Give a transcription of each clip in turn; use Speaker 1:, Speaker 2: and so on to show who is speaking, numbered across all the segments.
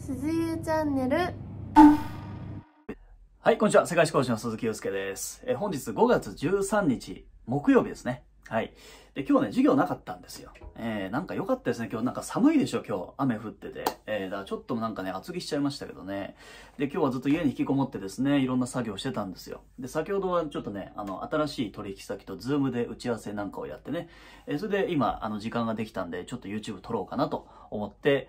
Speaker 1: 鈴湯チャンネルはいこんにちは世界史講師の鈴木祐介ですえ本日5月13日木曜日ですねはいで今日ね授業なかったんですよえー、なんか良かったですね今日なんか寒いでしょ今日雨降っててえー、だからちょっとなんかね厚着しちゃいましたけどねで今日はずっと家に引きこもってですねいろんな作業してたんですよで先ほどはちょっとねあの新しい取引先と Zoom で打ち合わせなんかをやってねえー、それで今あの時間ができたんでちょっと YouTube 撮ろうかなと思って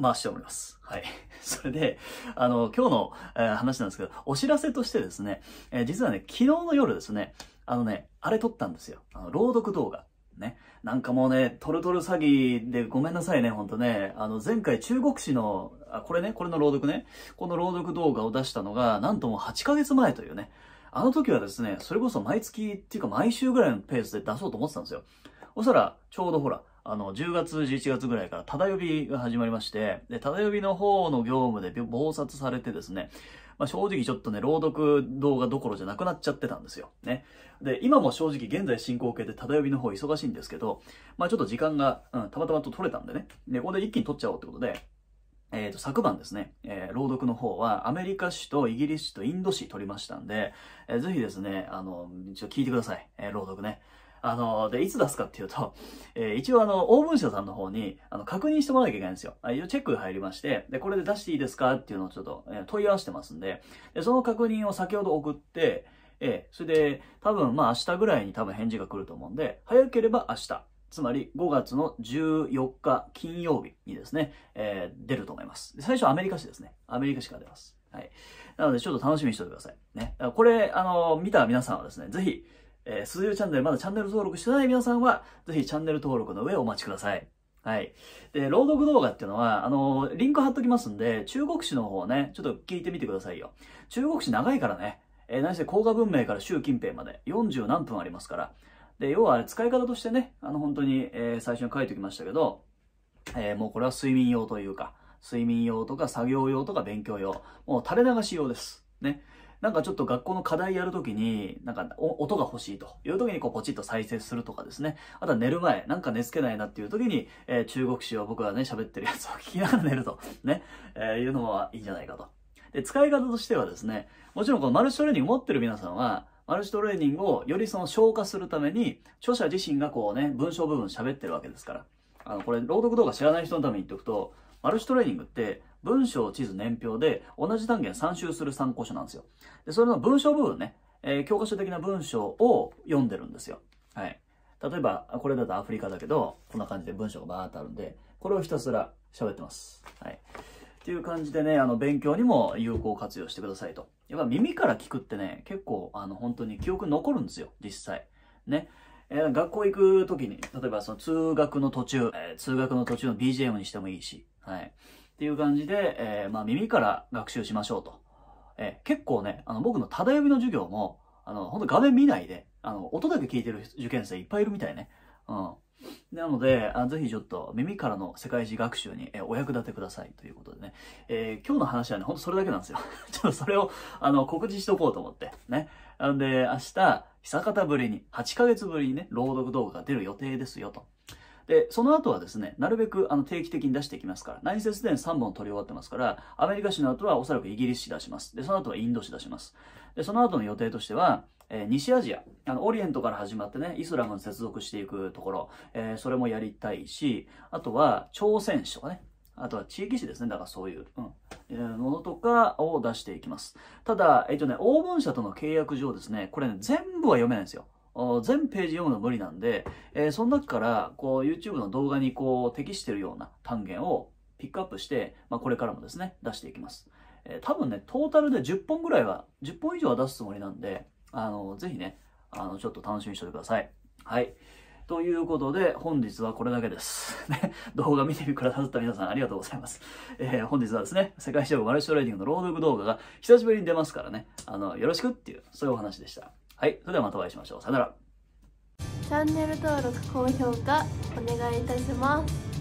Speaker 1: 回しております。はい。それで、あの、今日の、えー、話なんですけど、お知らせとしてですね、えー、実はね、昨日の夜ですね、あのね、あれ撮ったんですよ。あの、朗読動画。ね。なんかもうね、トルトル詐欺でごめんなさいね、ほんとね。あの、前回中国史の、あ、これね、これの朗読ね。この朗読動画を出したのが、なんとも8ヶ月前というね。あの時はですね、それこそ毎月っていうか毎週ぐらいのペースで出そうと思ってたんですよ。おそら、ちょうどほら、あの、10月、11月ぐらいから、ただ呼びが始まりまして、で、ただ呼びの方の業務で暴殺されてですね、まあ、正直ちょっとね、朗読動画どころじゃなくなっちゃってたんですよ。ね。で、今も正直現在進行形でただ呼びの方忙しいんですけど、まあ、ちょっと時間が、うん、たまたまと取れたんでね。で、ここで一気に取っちゃおうってことで、えっ、ー、と、昨晩ですね、えー、朗読の方はアメリカ史とイギリス史とインド史取りましたんで、えー、ぜひですね、あの、一応聞いてください。え朗読ね。あの、で、いつ出すかっていうと、えー、一応あの、オ文書さんの方に、あの、確認してもらわなきゃいけないんですよ。あ、一応チェック入りまして、で、これで出していいですかっていうのをちょっと、えー、問い合わせてますんで、で、その確認を先ほど送って、えー、それで、多分まあ明日ぐらいに多分返事が来ると思うんで、早ければ明日、つまり5月の14日金曜日にですね、えー、出ると思います。最初アメリカ市ですね。アメリカ市から出ます。はい。なのでちょっと楽しみにしておいてください。ね。これ、あの、見た皆さんはですね、ぜひ、えー、鈴湯チャンネルまだチャンネル登録してない皆さんは、ぜひチャンネル登録の上お待ちください。はい。で、朗読動画っていうのは、あのー、リンク貼っときますんで、中国史の方ね、ちょっと聞いてみてくださいよ。中国史長いからね、えー、何せ甲賀文明から習近平まで40何分ありますから。で、要は使い方としてね、あの本当に、えー、最初に書いておきましたけど、えー、もうこれは睡眠用というか、睡眠用とか作業用とか勉強用、もう垂れ流し用です。ね。なんかちょっと学校の課題やるときに、なんか音が欲しいというときにこうポチッと再生するとかですね。あとは寝る前、なんか寝つけないなっていうときに、えー、中国史を僕がね、喋ってるやつを聞きながら寝ると、ね、えー、いうのはいいんじゃないかと。で、使い方としてはですね、もちろんこのマルチトレーニング持ってる皆さんは、マルチトレーニングをよりその消化するために、著者自身がこうね、文章部分喋ってるわけですから。あの、これ、朗読動画知らない人のために言っておくと、マルチトレーニングって文章、地図、年表で同じ単元3周する参考書なんですよ。で、それの文章部分ね、えー、教科書的な文章を読んでるんですよ。はい。例えば、これだとアフリカだけど、こんな感じで文章がバーってあるんで、これをひたすら喋ってます。はい。っていう感じでね、あの、勉強にも有効活用してくださいと。やっぱ耳から聞くってね、結構、あの、本当に記憶残るんですよ、実際。ね。えー、学校行く時に、例えばその通学の途中、えー、通学の途中の BGM にしてもいいし、はい。っていう感じで、えー、まあ、耳から学習しましょうと。えー、結構ね、あの、僕のただ読みの授業も、あの、ほんと画面見ないで、あの、音だけ聞いてる受験生いっぱいいるみたいね。うん。なのであ、ぜひちょっと耳からの世界史学習にお役立てくださいということでね、えー、今日の話はね、ほんとそれだけなんですよ。ちょっとそれをあの告知しとこうと思って。ね。なんで、明日、久方ぶりに、8ヶ月ぶりにね、朗読動画が出る予定ですよと。で、その後はですね、なるべくあの定期的に出していきますから、内節電3本取り終わってますから、アメリカ紙の後はおそらくイギリス紙出します。で、その後はインド紙出します。で、その後の予定としては、えー、西アジア、あの、オリエントから始まってね、イスラムに接続していくところ、えー、それもやりたいし、あとは、朝鮮紙とかね、あとは地域紙ですね。だからそういう、うん、えー、ものとかを出していきます。ただ、えっ、とね、黄金社との契約上ですね、これね、全部は読めないんですよ。全ページ読むの無理なんで、えー、その中からこう YouTube の動画にこう適してるような単元をピックアップして、まあ、これからもですね、出していきます。えー、多分ね、トータルで10本ぐらいは、10本以上は出すつもりなんで、あの、ぜひね、あの、ちょっと楽しみにしておいてください。はい。ということで、本日はこれだけです。ね、動画見てくださった皆さんありがとうございます。えー、本日はですね、世界史上マルチトレーディングの朗読動画が久しぶりに出ますからね、あの、よろしくっていう、そういうお話でした。はい、それではまたお会いしましょう。さよなら。チャンネル登録、高評価お願いいたします。